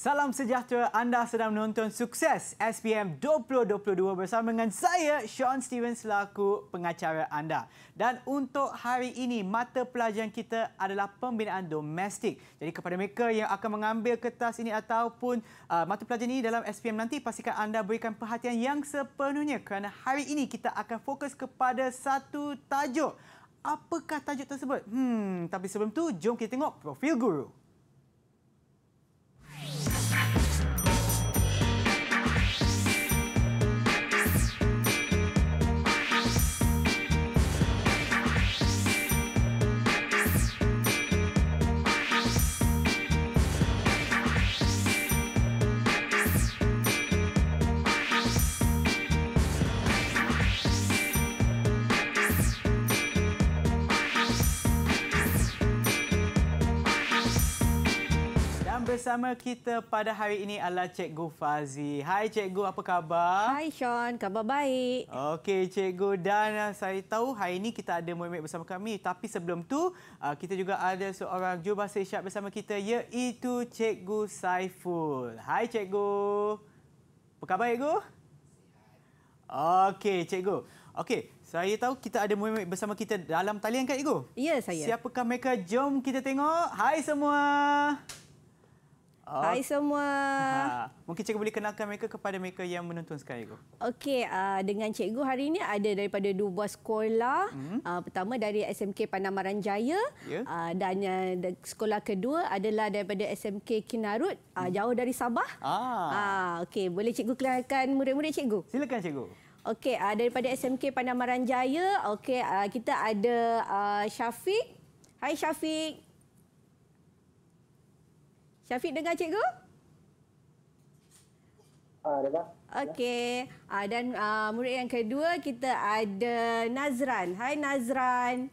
Salam sejahtera, anda sedang menonton sukses SPM 2022 bersama dengan saya, Sean Stevens, selaku pengacara anda. Dan untuk hari ini, mata pelajaran kita adalah pembinaan domestik. Jadi kepada mereka yang akan mengambil kertas ini ataupun uh, mata pelajaran ini dalam SPM nanti, pastikan anda berikan perhatian yang sepenuhnya kerana hari ini kita akan fokus kepada satu tajuk. Apakah tajuk tersebut? Hmm, tapi sebelum tu, jom kita tengok profil guru. bersama kita pada hari ini adalah Cikgu Fazi. Hai Cikgu, apa khabar? Hai Sean, khabar baik. Okey Cikgu dan uh, saya tahu hari ini kita ada murid bersama kami. Tapi sebelum tu uh, kita juga ada seorang jubah sesyap bersama kita iaitu Cikgu Saiful. Hai Cikgu. Apa khabar Cikgu? Okey Cikgu. Okey, saya tahu kita ada murid bersama kita dalam talian kan Cikgu? Ya saya. Siapakah mereka? Jom kita tengok. Hai semua. Hai semua. Oh. Hai semua. Ha. Mungkin cikgu boleh kenalkan mereka kepada mereka yang menonton sekarang, cikgu. Okey, uh, dengan cikgu hari ini ada daripada dua buah sekolah. Hmm. Uh, pertama dari SMK Panamaran Jaya. Yeah. Ya. Uh, dan uh, sekolah kedua adalah daripada SMK Kinarut, uh, jauh dari Sabah. Ah. Uh, Okey, boleh cikgu kenalkan murid-murid cikgu? Silakan, cikgu. Okey, uh, daripada SMK Panamaran Jaya, okay, uh, kita ada uh, Syafiq. Hai, Syafiq. Syafiq dengar cikgu? Ah, dengar. Okey. Ah, dan ah, murid yang kedua kita ada Nazran. Hai Nazran.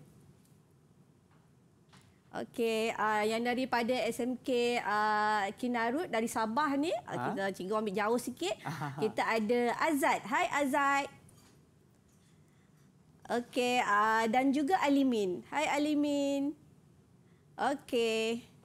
Okey, uh, yang daripada SMK uh, ah, Kinarut dari Sabah ni, ha? kita cikgu ambil jauh sikit. Aha. Ha. Kita ada Azad. Hai Azad. Okey, uh, dan juga Alimin. Hai Alimin. Okey.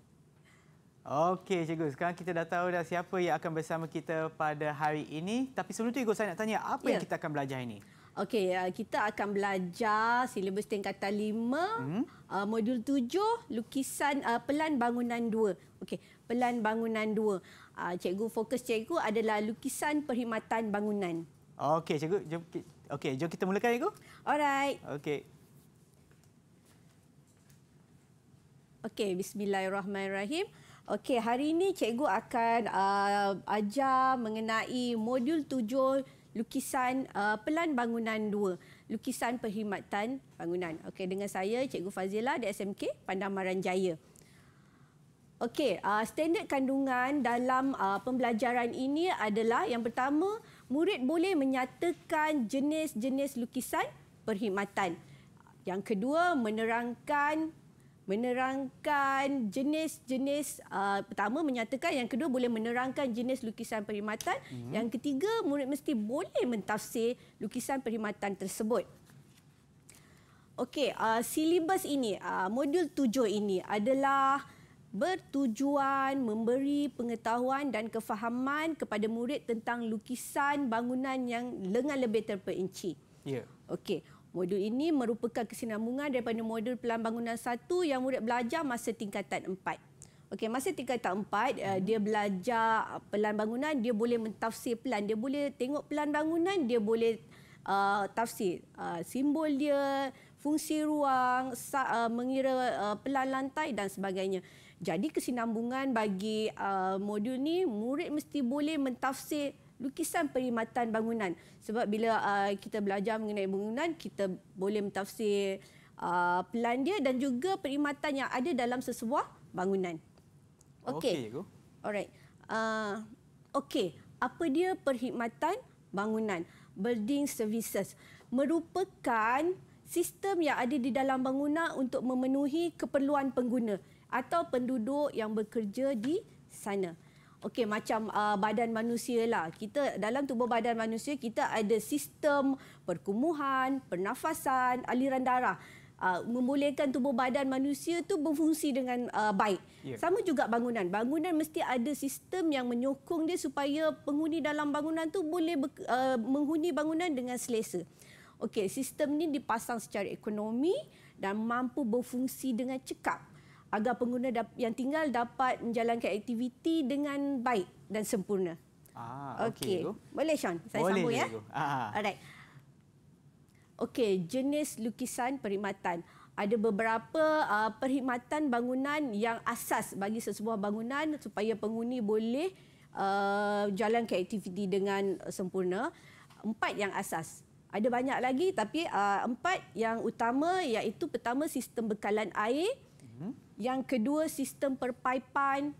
Okey, cikgu. Sekarang kita dah tahu dah siapa yang akan bersama kita pada hari ini. Tapi sebelum tu, cikgu saya nak tanya apa ya. yang kita akan belajar ini? Okey, uh, kita akan belajar silibus tingkatan 5, hmm? Uh, modul 7, lukisan uh, pelan bangunan 2. Okey, pelan bangunan 2. Cikgu, fokus cikgu adalah lukisan perkhidmatan bangunan. Okey, cikgu. Jom, okay, jom kita mulakan, cikgu. Alright. Okey. Okey, bismillahirrahmanirrahim. Okey, hari ini cikgu akan uh, ajar mengenai modul tujuh lukisan uh, pelan bangunan dua. Lukisan perkhidmatan bangunan. Okey, dengan saya cikgu Fazila di SMK Pandamaran Jaya. Okey, uh, standard kandungan dalam uh, pembelajaran ini adalah yang pertama, murid boleh menyatakan jenis-jenis lukisan perkhidmatan. Yang kedua, menerangkan menerangkan jenis-jenis uh, pertama menyatakan yang kedua boleh menerangkan jenis lukisan perkhidmatan hmm. yang ketiga murid mesti boleh mentafsir lukisan perkhidmatan tersebut okey uh, silibus ini uh, modul 7 ini adalah bertujuan memberi pengetahuan dan kefahaman kepada murid tentang lukisan bangunan yang lengan lebih terperinci yeah. okey Modul ini merupakan kesinambungan daripada modul pelan bangunan 1 yang murid belajar masa tingkatan 4. Okey, masa tingkatan 4, hmm. uh, dia belajar pelan bangunan, dia boleh mentafsir pelan. Dia boleh tengok pelan bangunan, dia boleh uh, tafsir uh, simbol dia, fungsi ruang, sa- uh, mengira uh, pelan lantai dan sebagainya. Jadi kesinambungan bagi uh, modul ni murid mesti boleh mentafsir lukisan perkhidmatan bangunan. Sebab bila uh, kita belajar mengenai bangunan, kita boleh mentafsir uh, pelan dia dan juga perkhidmatan yang ada dalam sesebuah bangunan. Okey. Okay, Alright. Uh, Okey, apa dia perkhidmatan bangunan? Building services merupakan sistem yang ada di dalam bangunan untuk memenuhi keperluan pengguna atau penduduk yang bekerja di sana okey macam uh, badan manusia lah. Kita dalam tubuh badan manusia kita ada sistem perkumuhan, pernafasan, aliran darah. Uh, membolehkan tubuh badan manusia tu berfungsi dengan uh, baik. Yeah. Sama juga bangunan. Bangunan mesti ada sistem yang menyokong dia supaya penghuni dalam bangunan tu boleh ber, uh, menghuni bangunan dengan selesa. Okey, sistem ni dipasang secara ekonomi dan mampu berfungsi dengan cekap agar pengguna yang tinggal dapat menjalankan aktiviti dengan baik dan sempurna. Ah, okey. Okay. Boleh Sean, saya Boleh, sambung ya. Ah, ah. Alright. Okey, jenis lukisan perkhidmatan. Ada beberapa uh, perkhidmatan bangunan yang asas bagi sesebuah bangunan supaya penghuni boleh uh, ke aktiviti dengan sempurna. Empat yang asas. Ada banyak lagi tapi uh, empat yang utama iaitu pertama sistem bekalan air. Mhm. Yang kedua sistem perpaipan.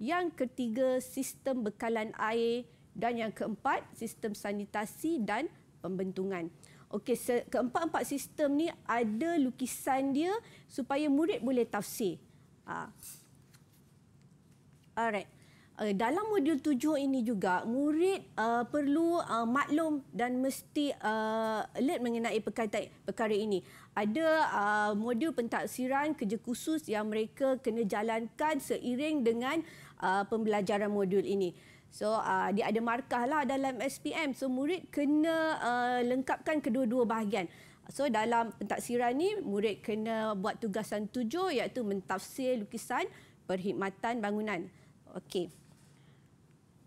Yang ketiga sistem bekalan air. Dan yang keempat sistem sanitasi dan pembentungan. Okey, keempat-empat sistem ni ada lukisan dia supaya murid boleh tafsir. Ha. Alright. Uh, dalam modul tujuh ini juga, murid uh, perlu uh, maklum dan mesti uh, alert mengenai perkaitan perkara ini ada uh, modul pentaksiran kerja khusus yang mereka kena jalankan seiring dengan uh, pembelajaran modul ini. So uh, dia ada markah lah dalam SPM. So murid kena uh, lengkapkan kedua-dua bahagian. So dalam pentaksiran ni murid kena buat tugasan tujuh iaitu mentafsir lukisan perkhidmatan bangunan. Okey.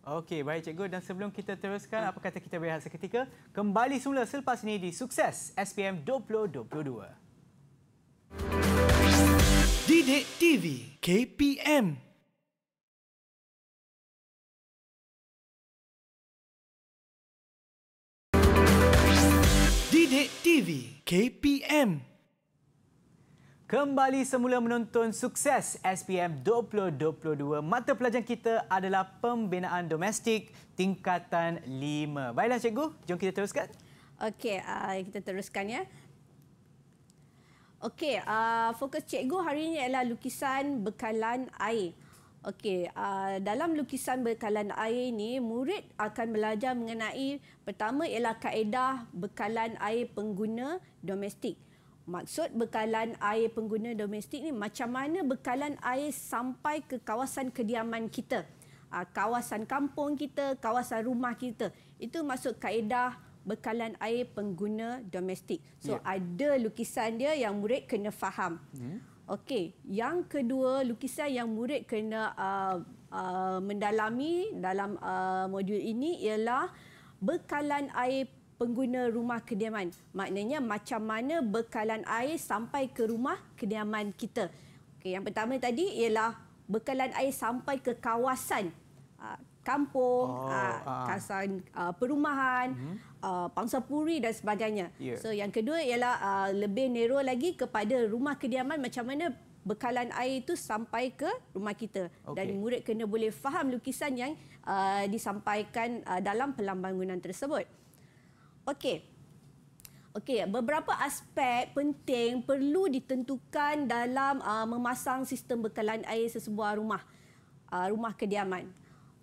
Okey, baik cikgu dan sebelum kita teruskan apa kata kita berehat seketika, kembali semula selepas ini di Sukses SPM 2022. Didik TV KPM Didik TV KPM Kembali semula menonton sukses SPM 2022. Mata pelajaran kita adalah pembinaan domestik tingkatan 5. Baiklah cikgu, jom kita teruskan. Okey, uh, kita teruskan ya. Okey, uh, fokus cikgu hari ini ialah lukisan bekalan air. Okey, uh, dalam lukisan bekalan air ini, murid akan belajar mengenai pertama ialah kaedah bekalan air pengguna domestik. Maksud bekalan air pengguna domestik ni macam mana bekalan air sampai ke kawasan kediaman kita? Ah, kawasan kampung kita, kawasan rumah kita. Itu maksud kaedah bekalan air pengguna domestik. So yeah. ada lukisan dia yang murid kena faham. Yeah. Hmm. Okey, yang kedua lukisan yang murid kena uh, uh, mendalami dalam uh, modul ini ialah bekalan air pengguna rumah kediaman. Maknanya macam mana bekalan air sampai ke rumah kediaman kita. Okay, yang pertama tadi ialah bekalan air sampai ke kawasan ah, kampung, oh, ah, ah. kawasan uh. perumahan, uh, mhm. pangsapuri dan sebagainya. Yeah. So yang kedua ialah lebih nero lagi kepada rumah kediaman macam mana bekalan air itu sampai ke rumah kita. Okay. Dan murid kena boleh faham lukisan yang disampaikan uh, dalam pelambangunan tersebut. Okey. Okey, beberapa aspek penting perlu ditentukan dalam uh, memasang sistem bekalan air sesebuah rumah uh, rumah kediaman.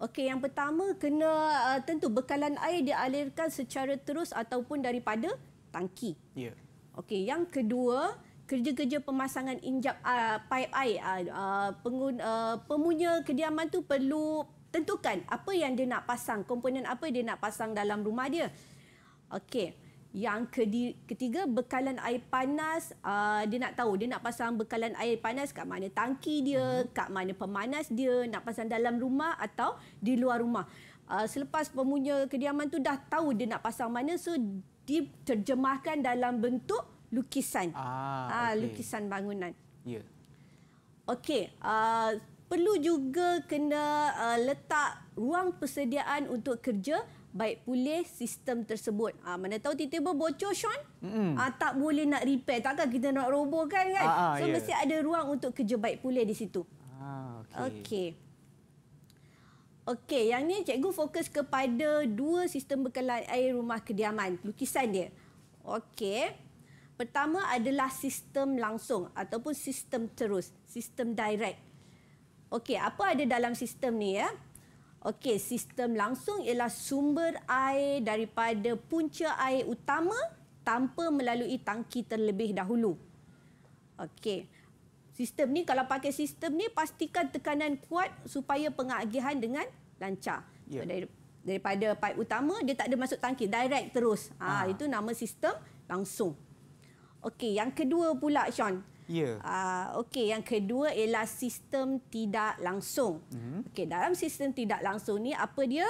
Okey, yang pertama kena uh, tentu bekalan air dialirkan secara terus ataupun daripada tangki. Ya. Yeah. Okey, yang kedua, kerja-kerja pemasangan injap uh, paip air uh, uh pengun, uh, pemunya kediaman tu perlu tentukan apa yang dia nak pasang, komponen apa dia nak pasang dalam rumah dia. Okey. Yang ketiga, bekalan air panas. Uh, dia nak tahu, dia nak pasang bekalan air panas kat mana tangki dia, mhm. kat mana pemanas dia, nak pasang dalam rumah atau di luar rumah. Uh, selepas pemunya kediaman tu dah tahu dia nak pasang mana, so dia terjemahkan dalam bentuk lukisan. Ah, ah okay. uh, lukisan bangunan. Ya. Yeah. Okey, uh, perlu juga kena uh, letak ruang persediaan untuk kerja baik pulih sistem tersebut. Ha, mana tahu tiba-tiba bocor, Sean. Mm-hmm. Ha, tak boleh nak repair. Takkan kita nak roboh kan? kan? Ah, ah so, yeah. mesti ada ruang untuk kerja baik pulih di situ. Ah, okay. okay. Okey, yang ni cikgu fokus kepada dua sistem bekalan air rumah kediaman, lukisan dia. Okey. Pertama adalah sistem langsung ataupun sistem terus, sistem direct. Okey, apa ada dalam sistem ni ya? Okey, sistem langsung ialah sumber air daripada punca air utama tanpa melalui tangki terlebih dahulu. Okey. Sistem ni kalau pakai sistem ni pastikan tekanan kuat supaya pengagihan dengan lancar. Ya. So, daripada pipe utama dia tak ada masuk tangki, direct terus. Ha, ha. itu nama sistem langsung. Okey, yang kedua pula Sean, Yeah. Uh, ah, okay, yang kedua ialah sistem tidak langsung. Mm-hmm. Okay, dalam sistem tidak langsung ni apa dia?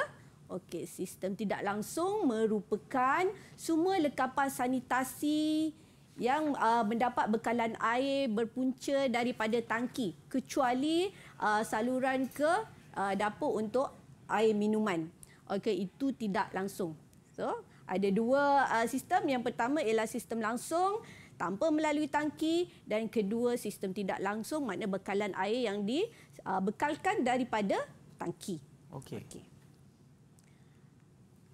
Okay, sistem tidak langsung merupakan semua lekapan sanitasi yang uh, mendapat bekalan air berpunca daripada tangki kecuali uh, saluran ke uh, dapur untuk air minuman. Okey, itu tidak langsung. So, ada dua uh, sistem. Yang pertama ialah sistem langsung tanpa melalui tangki dan kedua sistem tidak langsung maknanya bekalan air yang dibekalkan uh, daripada tangki. Okey. Okay.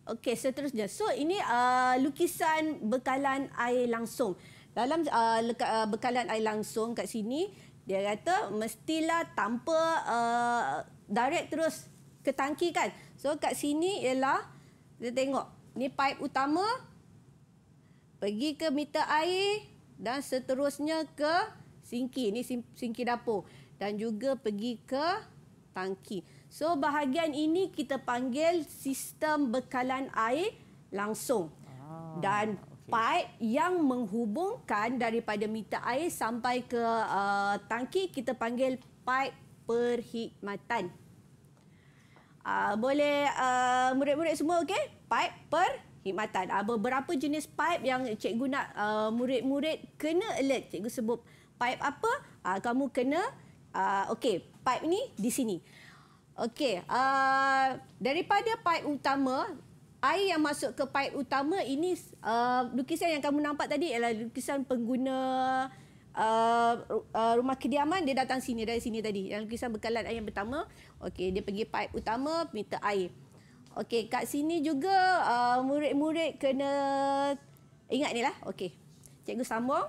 Okey, seterusnya. So ini uh, lukisan bekalan air langsung. Dalam uh, leka, uh, bekalan air langsung kat sini, dia kata mestilah tanpa uh, direct terus ke tangki kan. So kat sini ialah kita tengok ni pipe utama pergi ke meter air dan seterusnya ke sinki ni sinki dapur dan juga pergi ke tangki. So bahagian ini kita panggil sistem bekalan air langsung. Ah, dan okay. pipe yang menghubungkan daripada meter air sampai ke uh, tangki kita panggil pipe perkhidmatan. Uh, boleh uh, murid-murid semua okey? Pipe per khidmatan. Uh, beberapa jenis pipe yang cikgu nak uh, murid-murid kena alert. Cikgu sebut pipe apa, uh, kamu kena, uh, okey, pipe ni di sini. Okay. uh, daripada pipe utama, air yang masuk ke pipe utama ini, uh, lukisan yang kamu nampak tadi ialah lukisan pengguna uh, uh, rumah kediaman, dia datang sini, dari sini tadi. Yang lukisan bekalan air yang pertama, Okay, dia pergi pipe utama, minta air. Okey, kat sini juga uh, murid-murid kena ingat ni lah. Okey, cikgu sambung.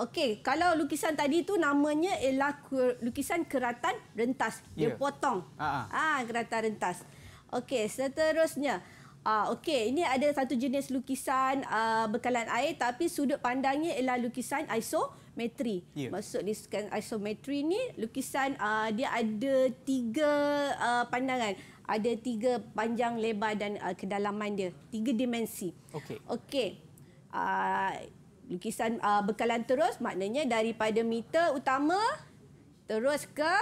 Okey, kalau lukisan tadi tu namanya ialah lukisan keratan rentas. Dia yeah. potong. Ah, ha, keratan rentas. Okey, seterusnya. Ah, Okey, ini ada satu jenis lukisan uh, bekalan air tapi sudut pandangnya ialah lukisan isometrik isometri. Yeah. Maksud di scan isometri ni lukisan uh, dia ada tiga uh, pandangan. Ada tiga panjang, lebar dan uh, kedalaman dia. Tiga dimensi. Okey. Okey. Uh, lukisan uh, bekalan terus maknanya daripada meter utama terus ke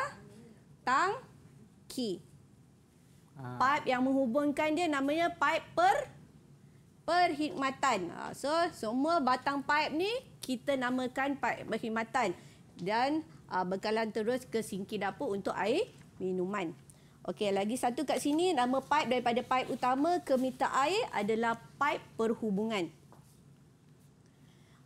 tang key. Pipe yang menghubungkan dia namanya pipe per perkhidmatan. Ha, so semua batang pipe ni kita namakan pipe perkhidmatan dan ha, bekalan terus ke sinki dapur untuk air minuman. Okey, lagi satu kat sini nama pipe daripada pipe utama ke meter air adalah pipe perhubungan.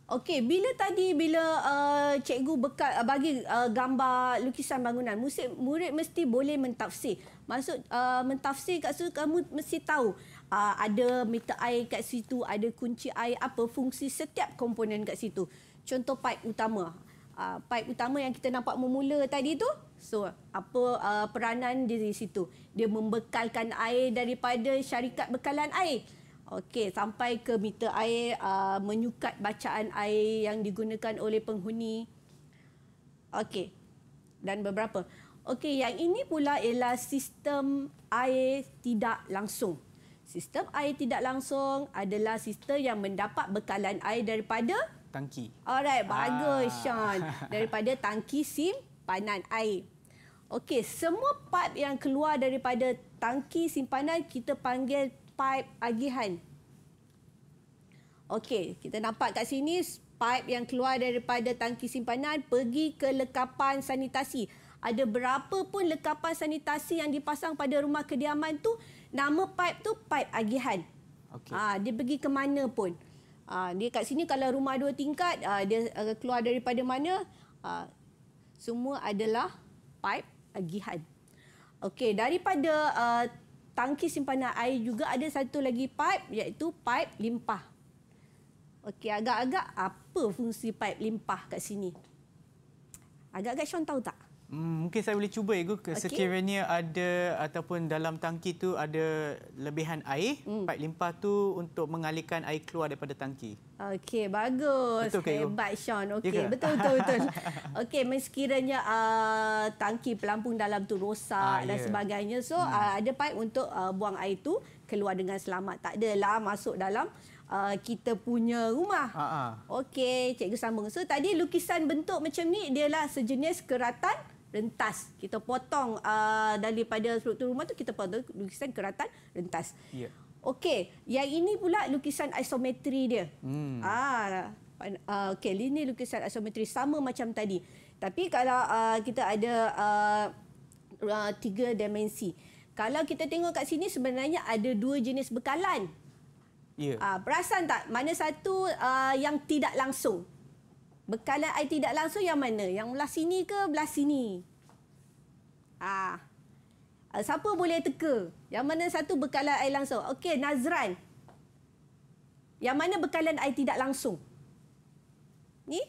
Okey, bila tadi bila uh, cikgu bekal uh, bagi uh, gambar lukisan bangunan, murid, murid mesti boleh mentafsir. Maksud uh, mentafsir kat situ kamu mesti tahu uh, ada meter air kat situ, ada kunci air, apa fungsi setiap komponen kat situ. Contoh pipe utama. Uh, pipe utama yang kita nampak memula tadi tu, so apa uh, peranan dia di situ? Dia membekalkan air daripada syarikat bekalan air. Okey, sampai ke meter air uh, menyukat bacaan air yang digunakan oleh penghuni. Okey. Dan beberapa. Okey, yang ini pula ialah sistem air tidak langsung. Sistem air tidak langsung adalah sistem yang mendapat bekalan air daripada tangki. Alright, ah. bagus ah. Sean. Daripada tangki simpanan air. Okey, semua pipe yang keluar daripada tangki simpanan kita panggil pipe agihan. Okey, kita nampak kat sini pipe yang keluar daripada tangki simpanan pergi ke lekapan sanitasi. Ada berapa pun lekapan sanitasi yang dipasang pada rumah kediaman tu Nama pipe tu pipe agihan. Okay. Ha, ah, dia pergi ke mana pun. Ha, dia kat sini kalau rumah dua tingkat, ha, dia keluar daripada mana. Ha, semua adalah pipe agihan. Okey, daripada uh, tangki simpanan air juga ada satu lagi pipe iaitu pipe limpah. Okey, agak-agak apa fungsi pipe limpah kat sini? Agak-agak Sean tahu tak? Mm, mungkin saya boleh cuba, Igu. Sekiranya ada ataupun dalam tangki tu ada lebihan air, hmm. paip limpah tu untuk mengalirkan air keluar daripada tangki. Okey, bagus. Betul ke, Igu? Hebat, Sean. Ya okay. Betul, betul, betul. Okey, meskiranya uh, tangki pelampung dalam tu rosak ah, dan yeah. sebagainya, so hmm. uh, ada paip untuk uh, buang air tu keluar dengan selamat. Tak adalah masuk dalam... Uh, kita punya rumah. Ah, ah. Okey, cikgu sambung. So, tadi lukisan bentuk macam ni, dia lah sejenis keratan rentas. Kita potong uh, daripada struktur rumah tu kita potong lukisan keratan rentas. Ya. Okey, yang ini pula lukisan isometri dia. Hmm. Ah, uh, okey, ini lukisan isometri sama macam tadi. Tapi kalau uh, kita ada uh, uh, tiga dimensi. Kalau kita tengok kat sini sebenarnya ada dua jenis bekalan. Ya. Yeah. Uh, perasan tak mana satu uh, yang tidak langsung? Bekalan I tidak langsung yang mana? Yang belah sini ke belah sini? Ah. ah siapa boleh teka? Yang mana satu bekalan I langsung? Okey, Nazran. Yang mana bekalan I tidak langsung? Ni?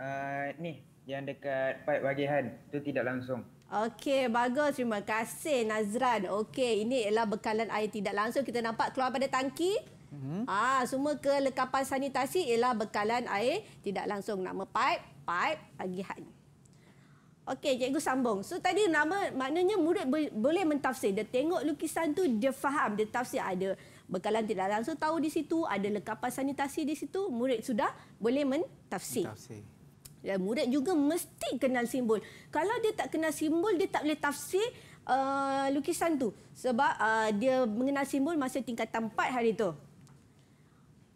Uh, ni, yang dekat pipe bagihan. Itu tidak langsung. Okey, bagus. Terima kasih, Nazran. Okey, ini adalah bekalan air tidak langsung. Kita nampak keluar pada tangki. Mm-hmm. Ah, semua kelekapan sanitasi ialah bekalan air tidak langsung nama pipe, pipe agihan. Okey, cikgu sambung. So tadi nama maknanya murid boleh mentafsir. Dia tengok lukisan tu dia faham, dia tafsir ada bekalan tidak langsung tahu di situ, ada lekapan sanitasi di situ, murid sudah boleh mentafsir. Tafsir. Dan murid juga mesti kenal simbol. Kalau dia tak kenal simbol, dia tak boleh tafsir uh, lukisan tu. Sebab uh, dia mengenal simbol masa tingkatan 4 hari tu.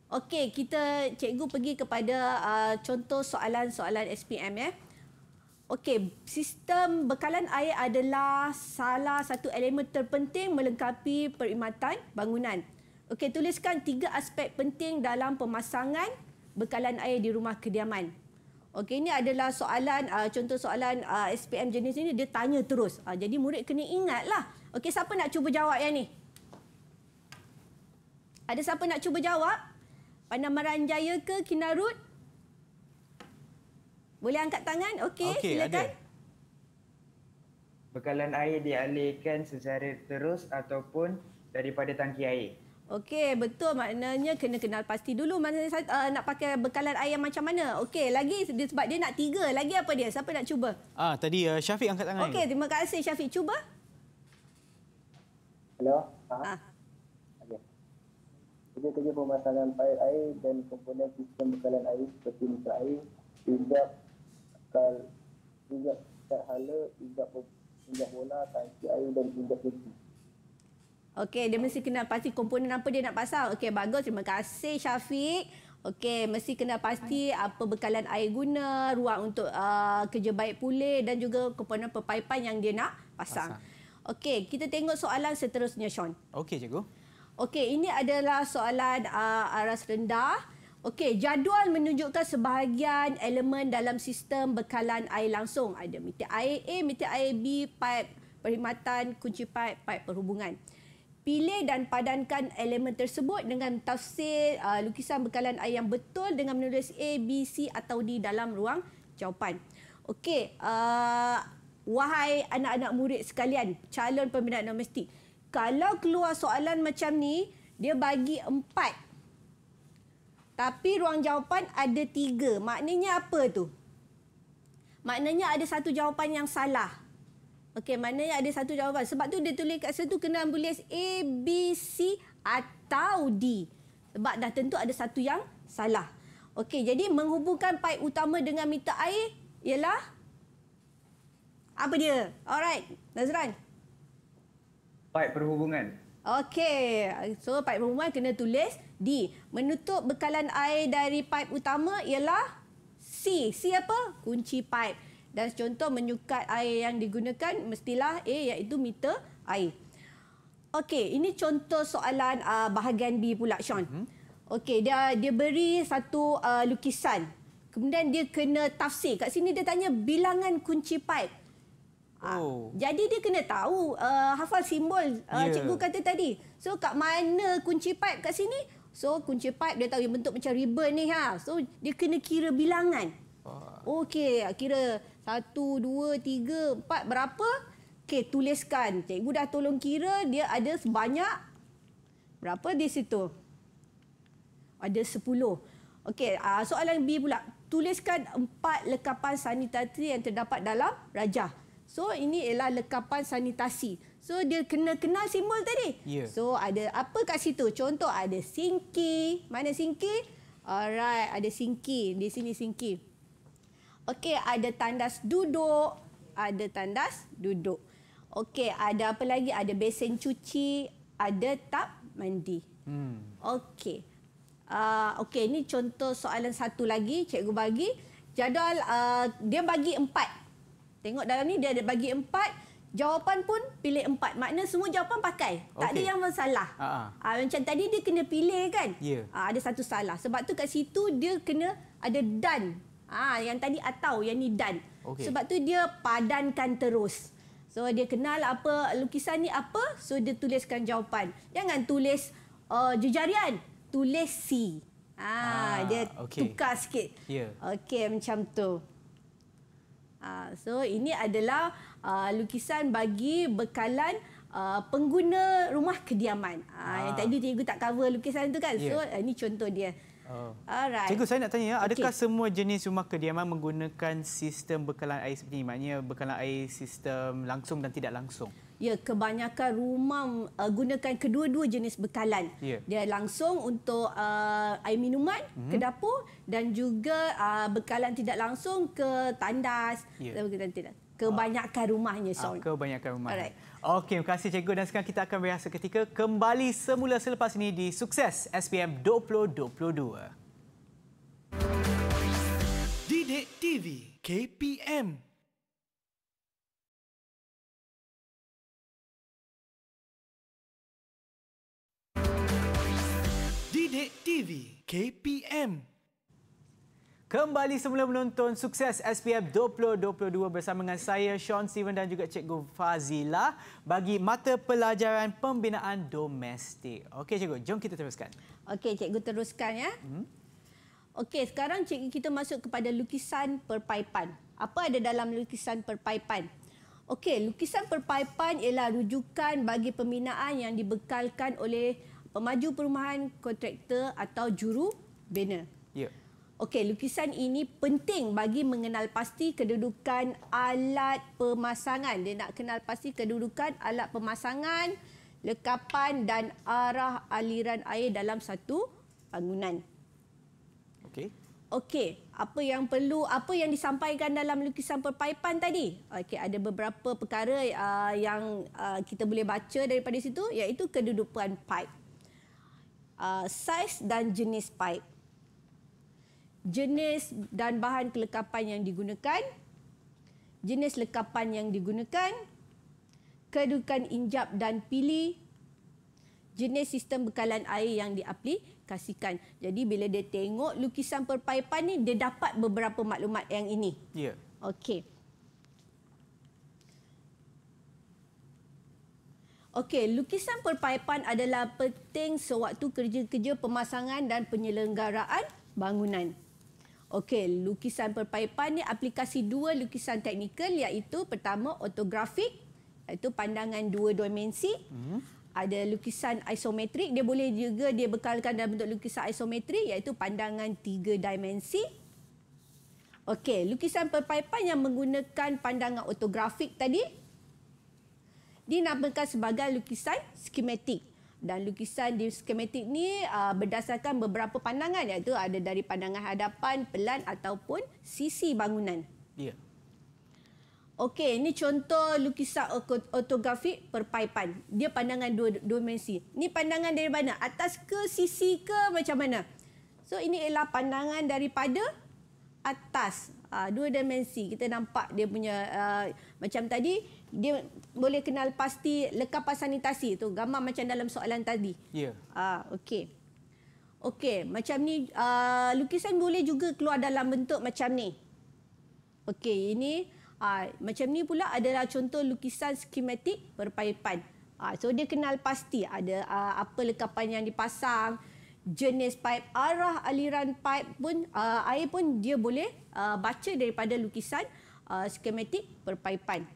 Okey, kita cikgu pergi kepada uh, contoh soalan-soalan SPM ya. Eh. Okey, sistem bekalan air adalah salah satu elemen terpenting melengkapi perkhidmatan bangunan. Okey, tuliskan tiga aspek penting dalam pemasangan bekalan air di rumah kediaman. Okey, ini adalah soalan uh, contoh soalan uh, SPM jenis ini dia tanya terus. Uh, jadi murid kena ingatlah. Okey, siapa nak cuba jawab yang ni? Ada siapa nak cuba jawab? Pandamaran Jaya ke Kinarut? Boleh angkat tangan? Okey, okay, silakan. Ada. Bekalan air dialihkan secara terus ataupun daripada tangki air. Okey, betul. Maknanya kena kenal pasti dulu maknanya uh, eh, nak pakai bekalan air macam mana. Okey, lagi sebab dia nak tiga. Lagi apa dia? Siapa nak cuba? Ah, Tadi uh, Syafiq angkat tangan. Okey, terima kasih Syafiq. Cuba. Hello. Ah. Ah kerja-kerja pemasangan paip air dan komponen sistem bekalan air seperti mitra air, hijab, kal, hijab kat hala, hijab, hijab bola, tangki air dan hijab kecil. Okey, dia mesti kena pasti komponen apa dia nak pasang. Okey, bagus. Terima kasih Syafiq. Okey, mesti kena pasti apa bekalan air guna, ruang untuk uh, kerja baik pulih dan juga komponen pipeline yang dia nak pasang. pasang. Okey, kita tengok soalan seterusnya Sean. Okey, cikgu. Okey, ini adalah soalan uh, aras rendah. Okey, jadual menunjukkan sebahagian elemen dalam sistem bekalan air langsung. Ada meter air A, meter air B, pipe perkhidmatan, kunci pipe, pipe perhubungan. Pilih dan padankan elemen tersebut dengan tafsir uh, lukisan bekalan air yang betul dengan menulis A, B, C atau D dalam ruang jawapan. Okey, uh, wahai anak-anak murid sekalian, calon peminat domestik kalau keluar soalan macam ni, dia bagi empat. Tapi ruang jawapan ada tiga. Maknanya apa tu? Maknanya ada satu jawapan yang salah. Okey, maknanya ada satu jawapan. Sebab tu dia tulis kat situ kena tulis A, B, C atau D. Sebab dah tentu ada satu yang salah. Okey, jadi menghubungkan paip utama dengan meter air ialah apa dia? Alright, Nazran. Pipe perhubungan. Okey, so pipe perhubungan kena tulis D. Menutup bekalan air dari pipe utama ialah C. C apa? Kunci pipe. Dan contoh menyukat air yang digunakan mestilah A iaitu meter air. Okey, ini contoh soalan uh, bahagian B pula Sean. Mhm. Okey, dia dia beri satu uh, lukisan. Kemudian dia kena tafsir. Kat sini dia tanya bilangan kunci pipe. Ah, oh. Jadi dia kena tahu uh, hafal simbol uh, yeah. cikgu kata tadi. So kat mana kunci pipe kat sini? So kunci pipe dia tahu yang bentuk macam ribbon ni ha. So dia kena kira bilangan. Ah. Okey, kira 1 2 3 4 berapa? Okey, tuliskan. Cikgu dah tolong kira dia ada sebanyak berapa di situ? Ada sepuluh. Okey, uh, soalan B pula. Tuliskan empat lekapan sanitari yang terdapat dalam rajah. So ini ialah lekapan sanitasi. So dia kena kenal simbol tadi. Yeah. So ada apa kat situ? Contoh ada sinki. Mana sinki? Alright, ada sinki. Di sini sinki. Okey, ada tandas duduk. Ada tandas duduk. Okey, ada apa lagi? Ada besen cuci. Ada tap mandi. Hmm. Okey. Uh, Okey, ini contoh soalan satu lagi cikgu bagi. Jadual uh, ah, dia bagi empat. Tengok dalam ni dia ada bagi empat. Jawapan pun pilih empat. Makna semua jawapan pakai. Tak okay. ada yang salah. Uh ha, -huh. Ha. Ha, uh, macam tadi dia kena pilih kan. Yeah. Uh, ada satu salah. Sebab tu kat situ dia kena ada dan. Ah, uh, Yang tadi atau yang ni dan. Okay. Sebab tu dia padankan terus. So dia kenal apa lukisan ni apa. So dia tuliskan jawapan. Jangan tulis uh, jejarian. Tulis C. Ah, ah, dia okay. tukar sikit. Yeah. Okey macam tu. Uh, so ini adalah ah, lukisan bagi bekalan ah, pengguna rumah kediaman. Uh, yang tadi cikgu tak cover lukisan itu kan. Yeah. So ya. ini contoh dia. Oh. Alright. Cikgu saya nak tanya, adakah semua jenis rumah kediaman menggunakan sistem bekalan air seperti ini? Maknanya bekalan air sistem langsung dan tidak langsung? ya kebanyakan rumah uh, gunakan kedua-dua jenis bekalan. Yeah. Dia langsung untuk uh, air minuman mm -hmm. ke dapur dan juga uh, bekalan tidak langsung ke tandas yeah. Ya. tidak. Ah. Kebanyakan uh, rumahnya ah, sorry. Kebanyakan rumah. Okey, terima kasih cikgu dan sekarang kita akan berehat ketika kembali semula selepas ini di Sukses SPM 2022. Didik TV KPM Sidik TV KPM Kembali semula menonton sukses SPM 2022 bersama dengan saya Sean Steven dan juga Cikgu Fazila bagi mata pelajaran pembinaan domestik. Okey cikgu, jom kita teruskan. Okey cikgu teruskan ya. Hmm. Okey, sekarang cikgu kita masuk kepada lukisan perpaipan. Apa ada dalam lukisan perpaipan? Okey, lukisan perpaipan ialah rujukan bagi pembinaan yang dibekalkan oleh pemaju perumahan kontraktor atau juru bina. Ya. Okey, lukisan ini penting bagi mengenal pasti kedudukan alat pemasangan. Dia nak kenal pasti kedudukan alat pemasangan, lekapan dan arah aliran air dalam satu bangunan. Okey. Okey, apa yang perlu apa yang disampaikan dalam lukisan perpaipan tadi? Okey, ada beberapa perkara uh, yang uh, kita boleh baca daripada situ iaitu kedudukan pipe uh, saiz dan jenis pipe. Jenis dan bahan kelekapan yang digunakan. Jenis lekapan yang digunakan. Kedudukan injap dan pili. Jenis sistem bekalan air yang diaplikasikan. Jadi bila dia tengok lukisan perpaipan ni, dia dapat beberapa maklumat yang ini. Ya. Yeah. Okey. Okey, lukisan perpaipan adalah penting sewaktu kerja-kerja pemasangan dan penyelenggaraan bangunan. Okey, lukisan perpaipan ni aplikasi dua lukisan teknikal iaitu pertama ortografik iaitu pandangan dua dimensi. Hmm. Ada lukisan isometrik, dia boleh juga dia bekalkan dalam bentuk lukisan isometrik iaitu pandangan tiga dimensi. Okey, lukisan perpaipan yang menggunakan pandangan ortografik tadi dinamakan sebagai lukisan skematik. Dan lukisan di skematik ni uh, berdasarkan beberapa pandangan iaitu ada dari pandangan hadapan, pelan ataupun sisi bangunan. Ya. Yeah. Okey, ini contoh lukisan otografik perpaipan. Dia pandangan dua dimensi. Ini pandangan dari mana? Atas ke sisi ke macam mana? So ini ialah pandangan daripada atas. Uh, dua dimensi. Kita nampak dia punya uh, macam tadi dia boleh kenal pasti lekapan sanitasi tu gambar macam dalam soalan tadi. Ya. Yeah. Ah okey. Okey, macam ni uh, lukisan boleh juga keluar dalam bentuk macam ni. Okey, ini uh, macam ni pula adalah contoh lukisan skematik berpaipan. Uh, so dia kenal pasti ada uh, apa lekapan yang dipasang, jenis pipe, arah aliran pipe pun uh, air pun dia boleh uh, baca daripada lukisan uh, skematik berpaipan.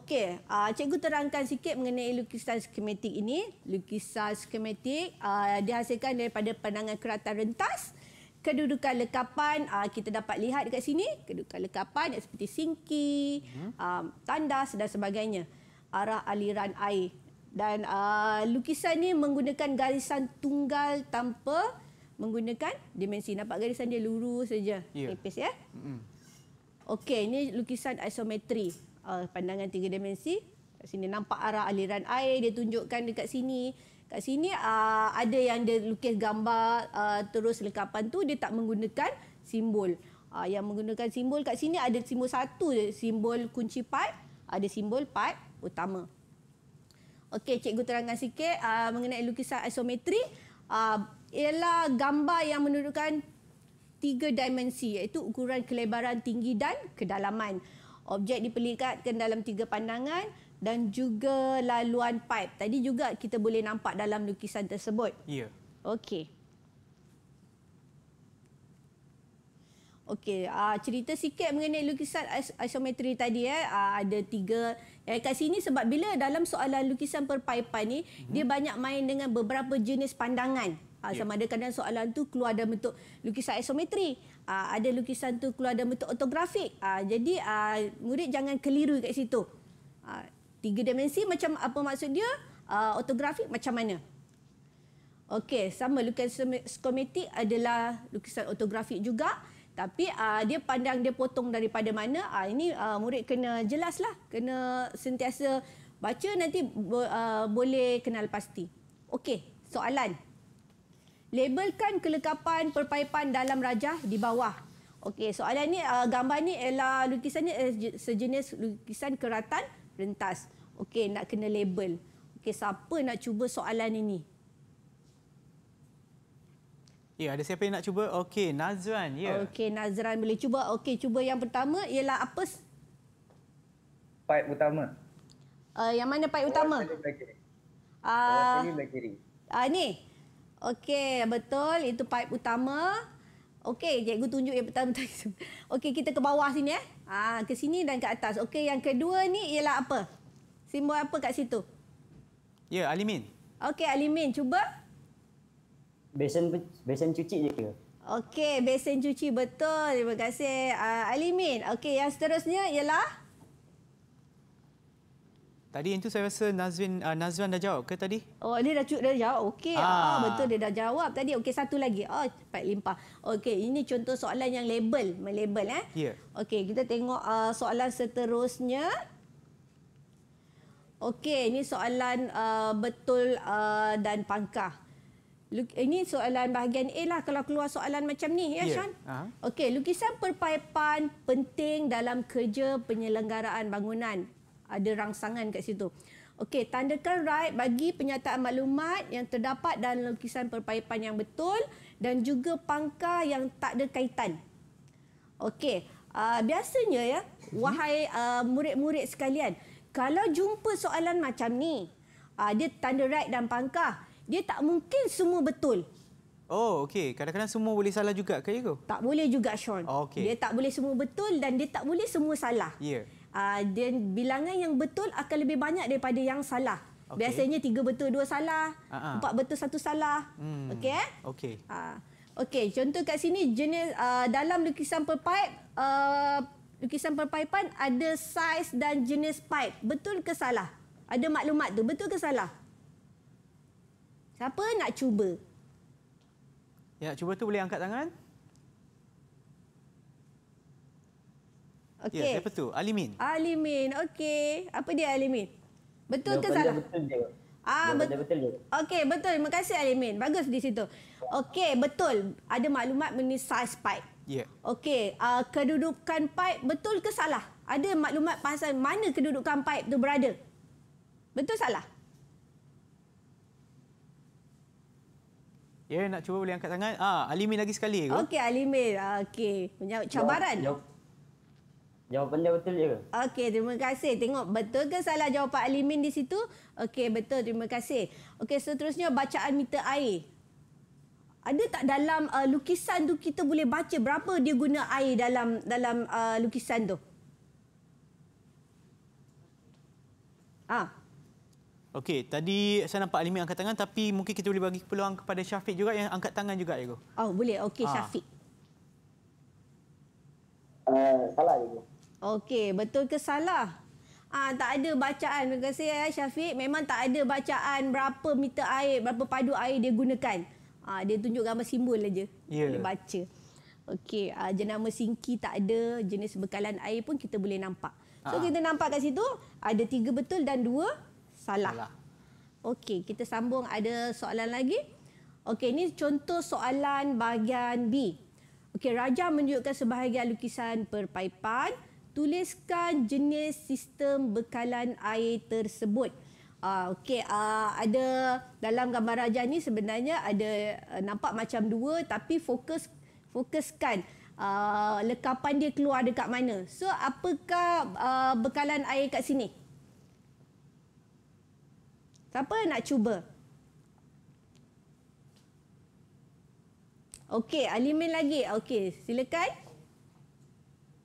Okey, uh, cikgu terangkan sikit mengenai lukisan skematik ini. Lukisan skematik uh, dihasilkan daripada pandangan keratan rentas. Kedudukan lekapan, uh, kita dapat lihat dekat sini. Kedudukan lekapan seperti singki, hmm. uh, tandas dan sebagainya. Arah aliran air. Dan uh, lukisan ini menggunakan garisan tunggal tanpa menggunakan dimensi. Nampak garisan dia lurus saja. Yeah. Ya. Mm -hmm. Okey, ini lukisan isometri uh, pandangan tiga dimensi. Kat sini nampak arah aliran air dia tunjukkan dekat sini. Kat sini uh, ada yang dia lukis gambar uh, terus lekapan tu dia tak menggunakan simbol. Uh, yang menggunakan simbol kat sini ada simbol satu simbol kunci part, ada simbol part utama. Okey, cikgu terangkan sikit uh, mengenai lukisan isometri. Uh, ialah gambar yang menunjukkan tiga dimensi iaitu ukuran kelebaran, tinggi dan kedalaman objek diperlihatkan dalam tiga pandangan dan juga laluan pipe. Tadi juga kita boleh nampak dalam lukisan tersebut. Ya. Okey. Okey, uh, cerita sikit mengenai lukisan is isometri tadi eh. Uh, ada tiga eh, kat sini sebab bila dalam soalan lukisan perpaipan ni, hmm. dia banyak main dengan beberapa jenis pandangan. Uh, ah, yeah. sama ada kadang soalan tu keluar dalam bentuk lukisan isometri uh, ada lukisan tu keluar dalam bentuk otografik. Uh, jadi uh, murid jangan keliru kat situ. Uh, tiga dimensi macam apa maksud dia? Uh, otografik macam mana? Okey, sama lukisan skometik adalah lukisan otografik juga. Tapi uh, dia pandang dia potong daripada mana. Uh, ini uh, murid kena jelaslah. Kena sentiasa baca nanti bo, uh, boleh kenal pasti. Okey, soalan. Soalan labelkan kelekapan perpaipan dalam rajah di bawah. Okey, soalan ni uh, gambar ni ialah lukisannya uh, sejenis lukisan keratan rentas. Okey, nak kena label. Okey, siapa nak cuba soalan ini? Ya, ada siapa yang nak cuba? Okey, Nazran. Ya. Yeah. Okey, Nazran boleh cuba. Okey, cuba yang pertama ialah apa? Paip utama. Uh, yang mana paip utama? Ah, uh, uh, ni. Okey, betul. Itu pipe utama. Okey, cikgu tunjuk yang pertama tadi. Okey, kita ke bawah sini eh. Ha, ke sini dan ke atas. Okey, yang kedua ni ialah apa? Simbol apa kat situ? Ya, yeah, alimin. Okey, alimin. Cuba. Besen besen cuci je ke? Okey, besen cuci. Betul. Terima kasih. Uh, alimin. Okey, yang seterusnya ialah? Tadi yang tu saya rasa Nazwin uh, ah, Nazwan dah jawab ke tadi? Oh, ini dah cukup dah jawab. Okey. Ah. ah, betul dia dah jawab tadi. Okey, satu lagi. Oh, cepat limpah. Okey, ini contoh soalan yang label, melabel eh. Ya. Yeah. Okey, kita tengok uh, soalan seterusnya. Okey, ini soalan uh, betul uh, dan pangkah. ini soalan bahagian A lah kalau keluar soalan macam ni ya yeah. Sean. Uh -huh. Okey, lukisan perpaipan penting dalam kerja penyelenggaraan bangunan ada rangsangan kat situ. Okey, tandakan right bagi penyataan maklumat yang terdapat dalam lukisan perpaipan yang betul dan juga pangkar yang tak ada kaitan. Okey, uh, biasanya ya, mhm. wahai uh, murid-murid sekalian, kalau jumpa soalan macam ni, uh, dia tanda right dan pangkar, dia tak mungkin semua betul. Oh, okey. Kadang-kadang semua boleh salah juga ke? Tak boleh juga, Sean. Oh, okay. Dia tak boleh semua betul dan dia tak boleh semua salah. Ya. Yeah uh, dia bilangan yang betul akan lebih banyak daripada yang salah. Okay. Biasanya tiga betul dua salah, uh-huh. empat betul satu salah. Hmm. Okey? Eh? Okey. Uh, Okey, contoh kat sini jenis uh, dalam lukisan per uh, lukisan perpaipan ada saiz dan jenis pipe. Betul ke salah? Ada maklumat tu. Betul ke salah? Siapa nak cuba? Ya, cuba tu boleh angkat tangan. Ya, okey. Ya, siapa tu? Alimin. Alimin. Okey. Apa dia Alimin? Betul ke salah? Betul je. Ah betul. betul, betul. Okey, betul. Terima kasih Alimin. Bagus di situ. Okey, betul. Ada maklumat mengenai size pipe. Ya. Yeah. Okey, uh, kedudukan pipe betul ke salah? Ada maklumat pasal mana kedudukan pipe tu berada? Betul salah? Ya, yeah, nak cuba boleh angkat tangan. Ah, Alimin lagi sekali. Okey, Alimin. Ah, okey, menjawab cabaran. Yeah, Jawapan dia betul je. Okey, terima kasih. Tengok betul ke salah jawapan Alimin di situ? Okey, betul. Terima kasih. Okey, seterusnya bacaan meter air. Ada tak dalam uh, lukisan tu kita boleh baca berapa dia guna air dalam dalam uh, lukisan tu? Ah. Okey, tadi saya nampak Alimin angkat tangan tapi mungkin kita boleh bagi peluang kepada Syafiq juga yang angkat tangan juga ego. Oh, boleh. Okey, ah. Syafiq. Uh, salah juga. Okey, betul ke salah? Ah ha, tak ada bacaan. Terima kasih ya Syafiq. Memang tak ada bacaan berapa meter air, berapa padu air dia gunakan. ha, dia tunjuk gambar simbol aja. Yeah. Boleh baca. Okey, ah ha, jenama singki tak ada, jenis bekalan air pun kita boleh nampak. So ah. kita nampak kat situ ada tiga betul dan dua salah. salah. Okey, kita sambung ada soalan lagi. Okey, ini contoh soalan bahagian B. Okey, Raja menunjukkan sebahagian lukisan perpaipan tuliskan jenis sistem bekalan air tersebut. Uh, Okey, uh, ada dalam gambar raja ni sebenarnya ada uh, nampak macam dua tapi fokus fokuskan uh, lekapan dia keluar dekat mana. So, apakah uh, bekalan air kat sini? Siapa nak cuba? Okey, Alimin lagi. Okey, silakan.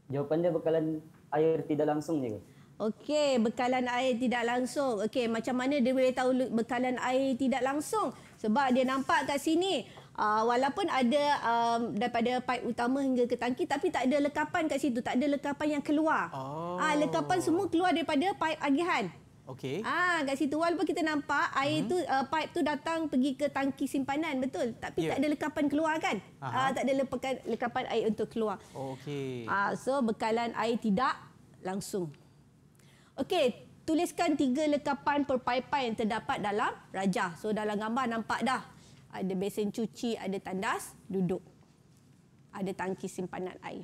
Jawapan dia bekalan air tidak langsung je. Okey, bekalan air tidak langsung. Okey, macam mana dia boleh tahu bekalan air tidak langsung? Sebab dia nampak kat sini, uh, walaupun ada um, daripada pipe utama hingga ke tangki, tapi tak ada lekapan kat situ. Tak ada lekapan yang keluar. Oh. Uh, lekapan semua keluar daripada pipe agihan. Okey. Ah, kat situ walaupun kita nampak air mm -hmm. tu uh, pipe tu datang pergi ke tangki simpanan betul. Tapi yeah. tak ada lekapan keluar kan? Aha. Ah, tak ada lekapan lekapan air untuk keluar. Okey. Ah, so bekalan air tidak langsung. Okey, tuliskan tiga lekapan per perpaipan yang terdapat dalam raja. So dalam gambar nampak dah. Ada besen cuci, ada tandas, duduk. Ada tangki simpanan air.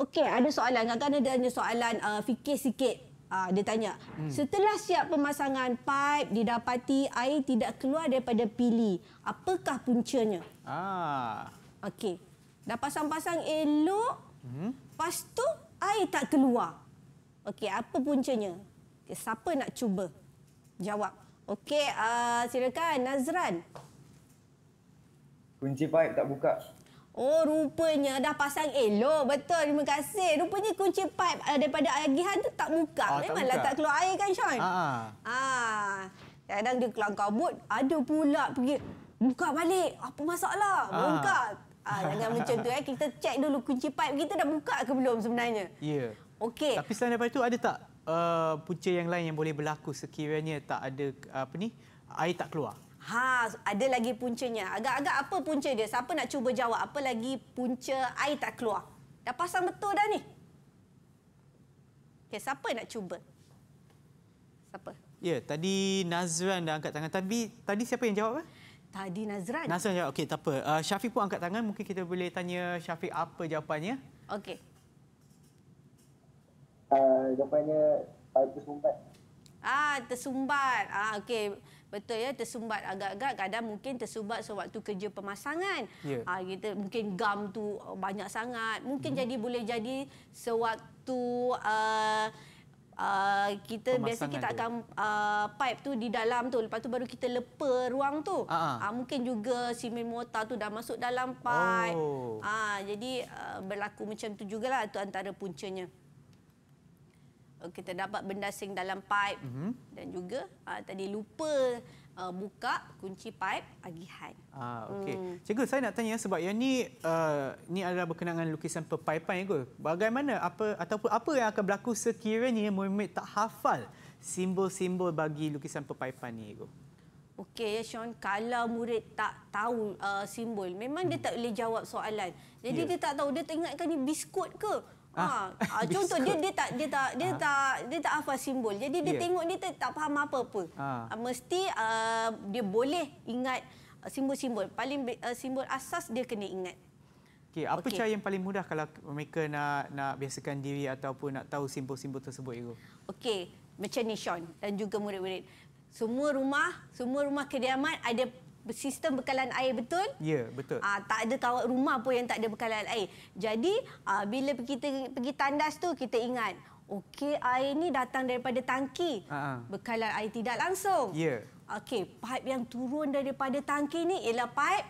Okey, ada soalan. Kadang-kadang ada soalan uh, fikir sikit. Ah, dia tanya, hmm. setelah siap pemasangan pipe, didapati air tidak keluar daripada pili. Apakah puncanya? Ah. Okey. Dah pasang-pasang elok, hmm. lepas tu air tak keluar. Okey, apa puncanya? Okay, siapa nak cuba? Jawab. Okey, uh, silakan Nazran. Kunci pipe tak buka. Oh, rupanya dah pasang elok. Betul. Terima kasih. Rupanya kunci pipe eh, daripada agihan tu tak buka. Oh, Memanglah tak, buka. tak keluar air kan, Sean? Ha. Ah, ah. Ha. Kadang dia keluar kabut, ada pula pergi buka balik. Apa masalah? Ha. Buka. Ha, jangan macam tu. Eh. Kita cek dulu kunci pipe kita dah buka ke belum sebenarnya. Ya. Yeah. Okey. Tapi selain daripada itu, ada tak uh, punca yang lain yang boleh berlaku sekiranya tak ada apa ni air tak keluar? Ha, ada lagi puncanya. Agak-agak apa punca dia? Siapa nak cuba jawab? Apa lagi punca air tak keluar? Dah pasang betul dah ni. Okey, siapa nak cuba? Siapa? Ya, tadi Nazran dah angkat tangan. Tapi tadi siapa yang jawab? Eh? Tadi Nazran. Nazran jawab. Okey, tak apa. Uh, Syafiq pun angkat tangan. Mungkin kita boleh tanya Syafiq apa jawapannya. Okey. Uh, jawapannya tersumbat. Ah, tersumbat. Ah, okey betul ya tersumbat agak-agak kadang mungkin tersumbat sewaktu kerja pemasangan ya. ha, kita mungkin gam tu uh, banyak sangat mungkin hmm. jadi boleh jadi sewaktu uh, Uh, kita biasa kita akan uh, pipe tu di dalam tu lepas tu baru kita lepa ruang tu uh-huh. uh, mungkin juga simen mortar tu dah masuk dalam pipe oh. uh, jadi uh, berlaku macam tu jugalah tu antara puncanya Eh, kita dapat benda sing dalam pipe mm-hmm. dan juga uh, tadi lupa uh, buka kunci pipe agihan. Ah okey. Hmm. Cikgu saya nak tanya sebab yang ni uh, ni adalah berkenaan lukisan lukisan pipeline cikgu. Bagaimana apa ataupun apa yang akan berlaku sekiranya murid tak hafal simbol-simbol bagi lukisan pipeline ni cikgu? Okey ya Sean, kalau murid tak tahu uh, simbol, memang hmm. dia tak boleh jawab soalan. Jadi yeah. dia tak tahu, dia teringatkan ni biskut ke? Ha, ha contoh dia dia tak dia tak dia ha. tak dia tak hafal simbol. Jadi dia yeah. tengok dia tak, tak faham apa-apa. Ha. Mesti uh, dia boleh ingat simbol-simbol. Paling uh, simbol asas dia kena ingat. Okey, apa okay. cara yang paling mudah kalau mereka nak nak biasakan diri ataupun nak tahu simbol-simbol tersebut itu? Okey, macam ni Sean dan juga murid-murid. Semua rumah, semua rumah kediaman ada sistem bekalan air betul? Ya, betul. Aa, ah, tak ada kawat rumah pun yang tak ada bekalan air. Jadi, aa, ah, bila kita pergi tandas tu kita ingat, okey, air ni datang daripada tangki. Aa. Bekalan air tidak langsung. Ya. Okey, pipe yang turun daripada tangki ni ialah pipe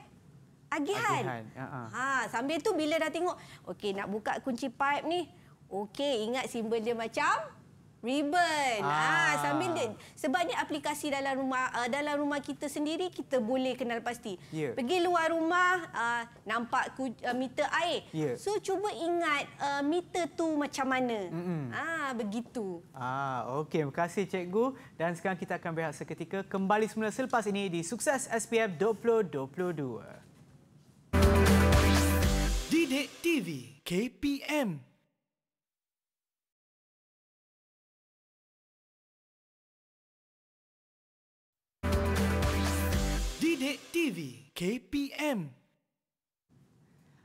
agihan. agihan. Ha, sambil tu bila dah tengok, okey, nak buka kunci pipe ni, okey, ingat simbol dia macam? ribbon. Ah. ah sambil dia, sebab ni aplikasi dalam rumah uh, dalam rumah kita sendiri kita boleh kenal pasti. Yeah. Pergi luar rumah uh, nampak ku, uh, meter air. Yeah. So cuba ingat uh, meter tu macam mana. Mm -mm. Ah begitu. Ah okey terima kasih cikgu dan sekarang kita akan berehat seketika kembali semula selepas ini di Sukses SPM 2022. Didik TV KPM Sidik TV KPM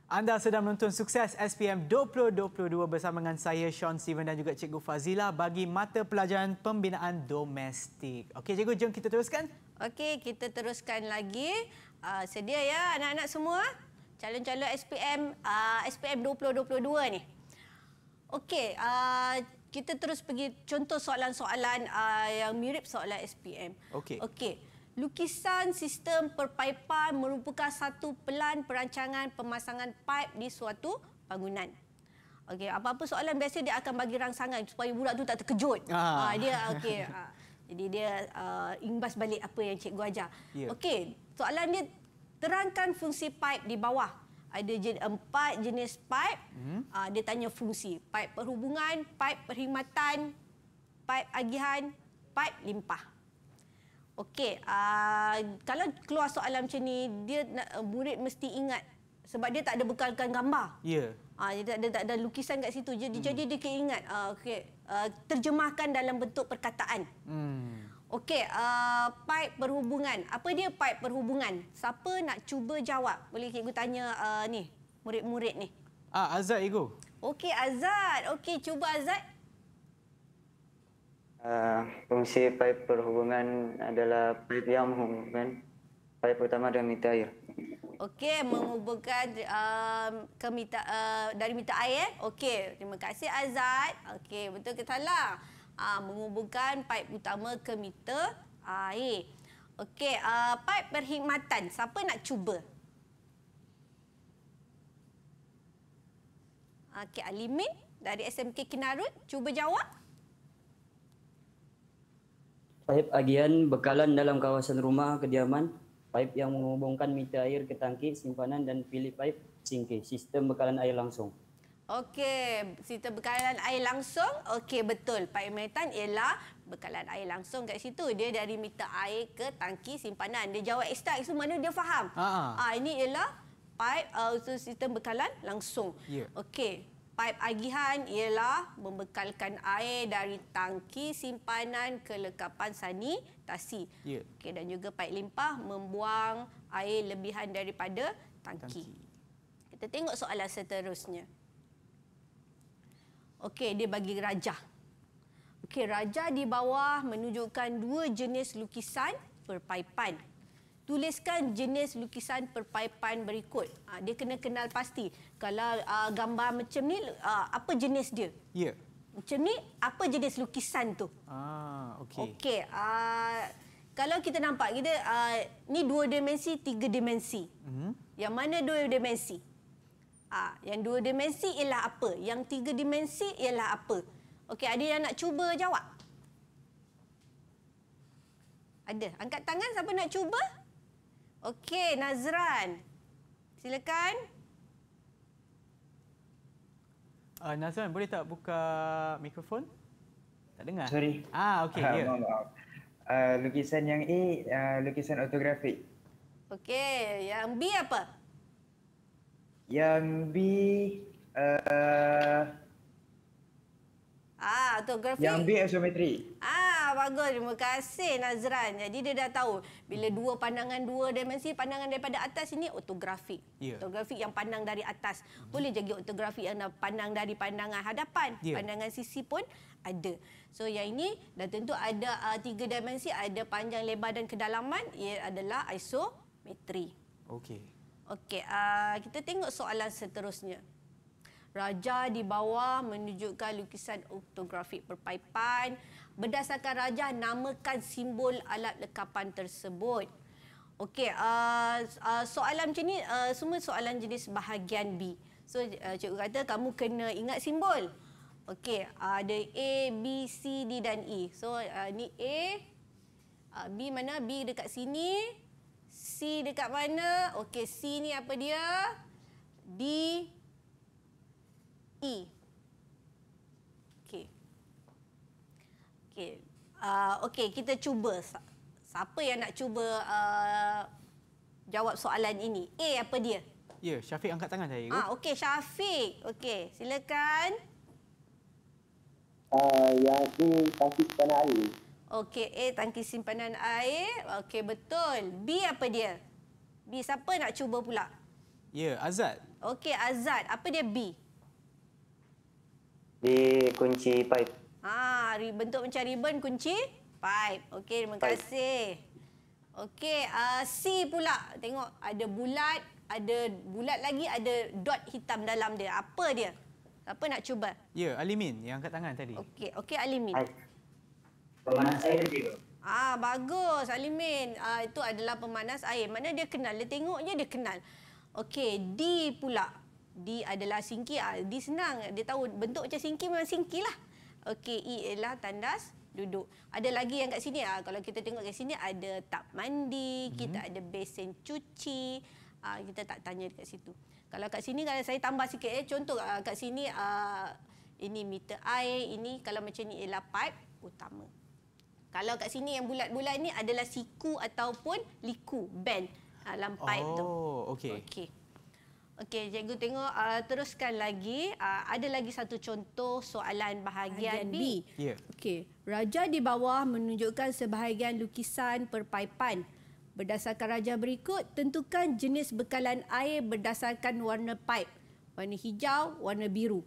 anda sedang menonton sukses SPM 2022 bersama dengan saya Sean Steven dan juga Cikgu Fazila bagi mata pelajaran pembinaan domestik. Okey cikgu jom kita teruskan. Okey kita teruskan lagi. Uh, sedia ya anak-anak semua. Calon-calon SPM uh, SPM 2022 ni. Okey uh, kita terus pergi contoh soalan-soalan uh, yang mirip soalan SPM. Okey. Okey. Lukisan sistem perpaipan merupakan satu pelan perancangan pemasangan pipe di suatu bangunan. Okey, apa-apa soalan biasa dia akan bagi rangsangan supaya budak tu tak terkejut. Ah. Ha, dia okey. Ha. Jadi dia uh, imbas balik apa yang cikgu ajar. Yeah. Okey, soalan dia terangkan fungsi pipe di bawah. Ada jen- empat jenis pipe. Hmm. Uh, dia tanya fungsi. Pipe perhubungan, pipe perkhidmatan, pipe agihan, pipe limpah. Okey, uh, kalau keluar soalan macam ni, dia nak, uh, murid mesti ingat sebab dia tak ada bekalkan gambar. Ya. Yeah. Uh, dia tak ada, tak ada lukisan kat situ. Jadi hmm. jadi dia kena ingat uh, okey, uh, terjemahkan dalam bentuk perkataan. Hmm. Okey, uh, pipe perhubungan. Apa dia pipe perhubungan? Siapa nak cuba jawab? Boleh cikgu tanya uh, ni, murid-murid ni. Ah, Azad cikgu. Okey, Azad. Okey, cuba Azad. Ah, fungsi pipe perhubungan adalah pipe yang menghubungkan pipe pertama dengan mita air. Okey, menghubungkan uh, ke mita, uh, dari mita air. Eh? Okey, terima kasih Azad. Okey, betul ke salah? Uh, menghubungkan pipe utama ke mita air. Okey, uh, pipe perkhidmatan. Siapa nak cuba? Okey, Alimin dari SMK Kinarut. Cuba jawab paip agian bekalan dalam kawasan rumah kediaman, paip yang menghubungkan meter air ke tangki simpanan dan pilih paip singke, sistem bekalan air langsung. Okey, sistem bekalan air langsung. Okey, betul. Pak metan ialah bekalan air langsung kat situ. Dia dari meter air ke tangki simpanan. Dia jawab ekstrak itu mana dia faham. Ha -ha. Ha, ini ialah paip uh, sistem bekalan langsung. Yeah. Okey, Pipe agihan ialah membekalkan air dari tangki simpanan kelekapan lekapan sanitasi. Ya. Okey dan juga pipe limpah membuang air lebihan daripada tangki. tangki. Kita tengok soalan seterusnya. Okey, dia bagi rajah. Okey, rajah di bawah menunjukkan dua jenis lukisan berpaipan tuliskan jenis lukisan perpaipan berikut. Ha, dia kena kenal pasti. Kalau uh, gambar macam ni, uh, apa jenis dia? Ya. Macam ni, apa jenis lukisan tu? Ah, okey. Okey. Uh, kalau kita nampak, kita uh, ni dua dimensi, tiga dimensi. Mm-hmm. Yang mana dua dimensi? Uh, yang dua dimensi ialah apa? Yang tiga dimensi ialah apa? Okey, ada yang nak cuba jawab? Ada. Angkat tangan siapa nak cuba? Okey, Nazran. Silakan. Uh, Nazran, boleh tak buka mikrofon? Tak dengar? Sorry. Ah, okey. Uh, yeah. Maaf, maaf. Uh, lukisan yang A, uh, lukisan autografik. Okey, yang B apa? Yang B... Uh, ah, autografik. Ah, yang B, isometri. Ah, bagus. Terima kasih Nazran. Jadi dia dah tahu bila hmm. dua pandangan dua dimensi, pandangan daripada atas ini otografik. Yeah. Otografik yang pandang dari atas. Hmm. Boleh jadi otografik yang pandang dari pandangan hadapan, yeah. pandangan sisi pun ada. So yang ini dah tentu ada uh, tiga dimensi, ada panjang, lebar dan kedalaman. Ia adalah isometri. Okey. Okey, uh, kita tengok soalan seterusnya. Raja di bawah menunjukkan lukisan otografik berpaipan berdasarkan rajah namakan simbol alat lekapan tersebut. Okey, uh, uh, soalan macam ni uh, semua soalan jenis bahagian B. So uh, cikgu kata kamu kena ingat simbol. Okey, uh, ada A, B, C, D dan E. So uh, ni A uh, B mana? B dekat sini. C dekat mana? Okey, C ni apa dia? D E. Okey. Uh, Okey, kita cuba. Siapa yang nak cuba uh, jawab soalan ini? A apa dia? Ya, Syafiq angkat tangan saya. Ah, Okey, Syafiq. Okey, silakan. Uh, yang A, tangki simpanan air. Okey, A, tangki simpanan air. Okey, betul. B apa dia? B, siapa nak cuba pula? Ya, Azad. Okey, Azad. Apa dia B? Di kunci pipe. Ah, bentuk macam ribbon kunci pipe. Okey, terima pipe. kasih. Okey, uh, C pula. Tengok ada bulat, ada bulat lagi, ada dot hitam dalam dia. Apa dia? Apa nak cuba? Ya, yeah, alimin yang angkat tangan tadi. Okey, okey alimin. Pemanas air dia. Ah, bagus alimin. Ah, ha, itu adalah pemanas air. Mana dia kenal? Dia tengok je dia kenal. Okey, D pula. D adalah singki. Ah, D senang. Dia tahu bentuk macam singki memang singkilah. lah. Okey, I ialah tandas duduk. Ada lagi yang kat sini ah. Kalau kita tengok kat sini ada tap mandi, hmm. kita ada besen cuci. Ah, kita tak tanya dekat situ. Kalau kat sini kalau saya tambah sikit eh contoh ah, kat sini ah, ini meter air, ini kalau macam ni ialah pipe utama. Kalau kat sini yang bulat-bulat ni adalah siku ataupun liku band dalam ah, pipe oh, tu. Oh, okey. Okey. Okey, cikgu tengok uh, teruskan lagi. Uh, ada lagi satu contoh soalan bahagian, bahagian B. B. Yeah. Okey, raja di bawah menunjukkan sebahagian lukisan perpaipan. Berdasarkan raja berikut, tentukan jenis bekalan air berdasarkan warna pipe. Warna hijau, warna biru.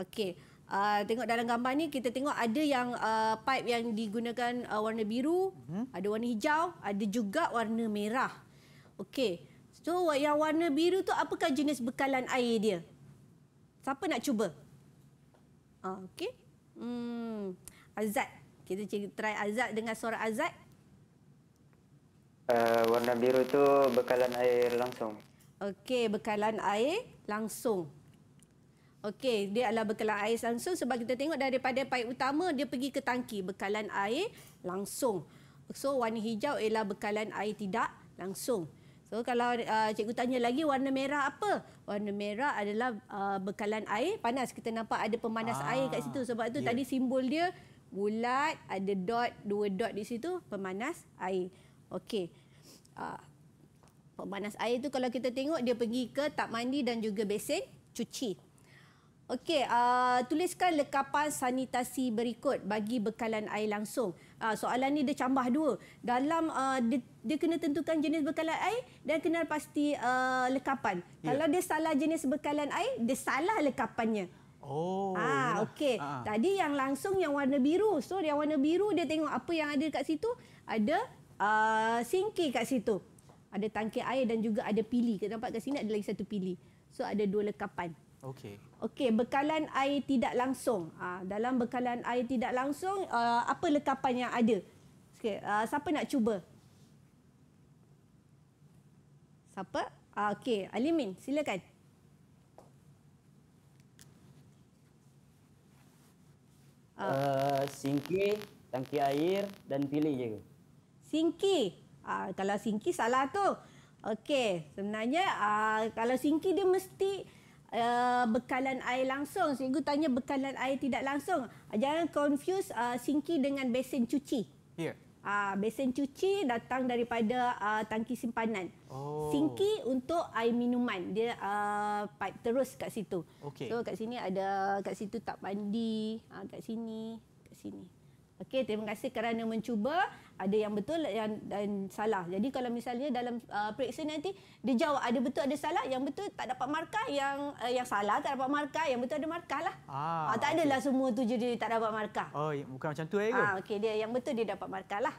Okey. Uh, tengok dalam gambar ni kita tengok ada yang uh, pipe yang digunakan uh, warna biru, mm -hmm. ada warna hijau, ada juga warna merah. Okey. So yang warna biru tu apakah jenis bekalan air dia? Siapa nak cuba? Ah, okey. Hmm. Azad. Kita try Azad dengan suara Azad. Uh, warna biru tu bekalan air langsung. Okey, bekalan air langsung. Okey, dia adalah bekalan air langsung sebab kita tengok daripada paip utama dia pergi ke tangki bekalan air langsung. So warna hijau ialah bekalan air tidak langsung. So kalau uh, cikgu tanya lagi warna merah apa? Warna merah adalah uh, bekalan air panas. Kita nampak ada pemanas ah, air kat situ. Sebab tu yeah. tadi simbol dia bulat, ada dot, dua dot di situ, pemanas air. Okey. Uh, pemanas air tu kalau kita tengok dia pergi ke tap mandi dan juga besin cuci. Okey, uh, tuliskan lekapan sanitasi berikut bagi bekalan air langsung. Uh, soalan ni dia cambah dua. Dalam uh, dia, dia kena tentukan jenis bekalan air dan kena pasti uh, lekapan. Yeah. Kalau dia salah jenis bekalan air, dia salah lekapannya. Oh. Ah, ha, okey. Ha. Tadi yang langsung yang warna biru. So yang warna biru dia tengok apa yang ada kat situ? Ada a uh, sinki kat situ. Ada tangki air dan juga ada pili. Kita nampak kat sini ada lagi satu pili. So ada dua lekapan. Okey. Okey, bekalan air tidak langsung. Uh, dalam bekalan air tidak langsung, uh, apa lekapan yang ada? Okey, uh, siapa nak cuba? Siapa? Uh, Okey, Alimin, silakan. Uh, singki, tangki air dan pilih je. Singki. Uh, kalau singki salah tu. Okey, sebenarnya uh, kalau singki dia mesti... Uh, bekalan air langsung. Cikgu tanya bekalan air tidak langsung. Ah, jangan confuse uh, ah, sinki dengan besen cuci. Yeah. Uh, ah, besen cuci datang daripada uh, tangki simpanan. Oh. Sinki untuk air minuman. Dia uh, pipe terus kat situ. Okay. So kat sini ada kat situ tak mandi, uh, kat sini, kat sini. Okay, terima kasih kerana mencuba ada yang betul yang dan salah. Jadi kalau misalnya dalam uh, periksa nanti dia jawab ada betul ada salah, yang betul tak dapat markah, yang uh, yang salah tak dapat markah, yang betul ada markah lah. Ah, ah tak okay. adalah semua tu jadi tak dapat markah. Oh ya, bukan macam tu eh Ah okey dia yang betul dia dapat markah lah.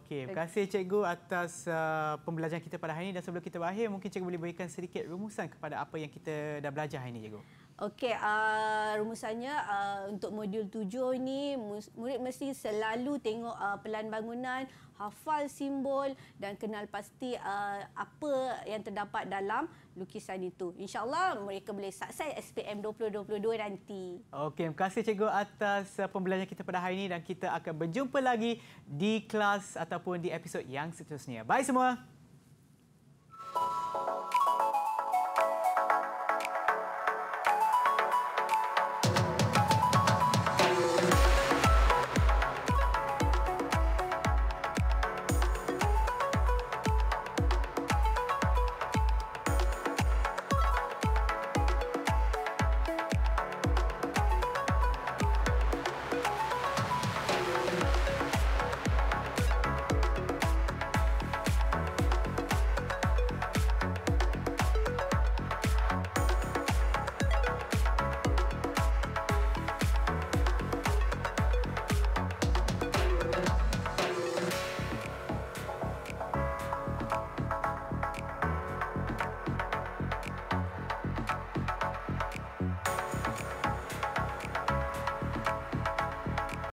Okey, terima kasih cikgu atas uh, pembelajaran kita pada hari ini dan sebelum kita berakhir mungkin cikgu boleh berikan sedikit rumusan kepada apa yang kita dah belajar hari ini cikgu. Okey, uh, rumusannya uh, untuk modul tujuh ini murid mesti selalu tengok uh, pelan bangunan, hafal simbol dan kenal pasti uh, apa yang terdapat dalam lukisan itu. InsyaAllah mereka boleh sukses SPM 2022 nanti. Okey, terima kasih cikgu atas pembelajaran kita pada hari ini dan kita akan berjumpa lagi di kelas ataupun di episod yang seterusnya. Bye semua!